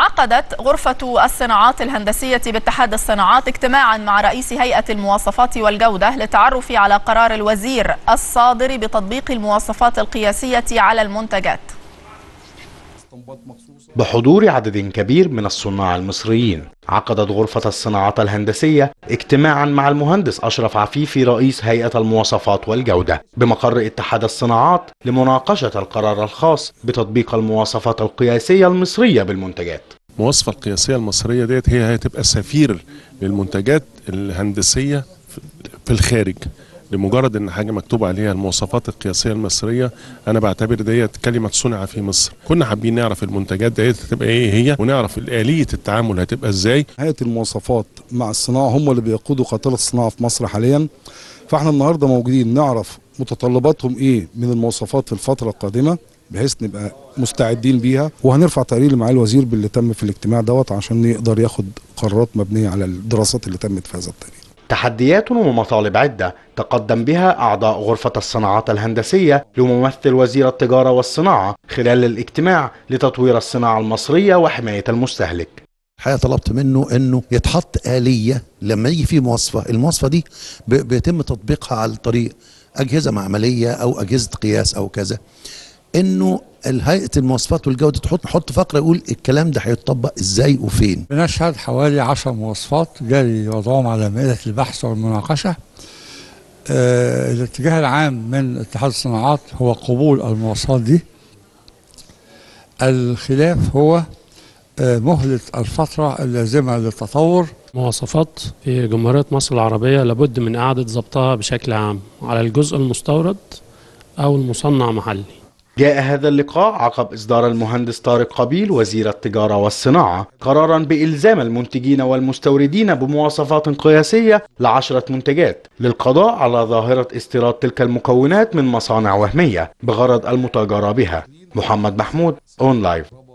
عقدت غرفة الصناعات الهندسية باتحاد الصناعات اجتماعا مع رئيس هيئة المواصفات والجودة للتعرف على قرار الوزير الصادر بتطبيق المواصفات القياسية على المنتجات بحضور عدد كبير من الصناع المصريين عقدت غرفة الصناعات الهندسية اجتماعا مع المهندس أشرف عفيفي رئيس هيئة المواصفات والجودة بمقر اتحاد الصناعات لمناقشة القرار الخاص بتطبيق المواصفات القياسية المصرية بالمنتجات المواصفة القياسية المصرية ديت هي هتبقى سفير للمنتجات الهندسية في الخارج لمجرد ان حاجه مكتوب عليها المواصفات القياسيه المصريه انا بعتبر ديت كلمه صنع في مصر كنا حابين نعرف المنتجات ديت هتبقى ايه هي ونعرف الاليه التعامل هتبقى ازاي هيئه المواصفات مع الصناعه هم اللي بيقودوا قاتله الصناعه في مصر حاليا فاحنا النهارده موجودين نعرف متطلباتهم ايه من المواصفات في الفتره القادمه بحيث نبقى مستعدين بيها وهنرفع تقرير مع الوزير باللي تم في الاجتماع دوت عشان يقدر ياخد قرارات مبنيه على الدراسات اللي تمت في هذا التقرير تحديات ومطالب عدة تقدم بها أعضاء غرفة الصناعات الهندسية لممثل وزير التجارة والصناعة خلال الاجتماع لتطوير الصناعة المصرية وحماية المستهلك الحقيقه طلبت منه انه يتحط اليه لما يجي في مواصفه المواصفه دي بيتم تطبيقها على طريق اجهزه معمليه او اجهزه قياس او كذا انه هيئه المواصفات والجوده تحط حط فقره يقول الكلام ده هيتطبق ازاي وفين. بنشهد حوالي 10 مواصفات جاري وضعهم على مائده البحث والمناقشه. آه الاتجاه العام من اتحاد الصناعات هو قبول المواصفات دي. الخلاف هو آه مهله الفتره اللازمه للتطور. مواصفات في جمهوريه مصر العربيه لابد من اعاده ضبطها بشكل عام على الجزء المستورد او المصنع محلي. جاء هذا اللقاء عقب إصدار المهندس طارق قبيل وزير التجارة والصناعة قرارا بإلزام المنتجين والمستوردين بمواصفات قياسية لعشرة منتجات للقضاء على ظاهرة استيراد تلك المكونات من مصانع وهمية بغرض المتاجرة بها محمد محمود أون لايف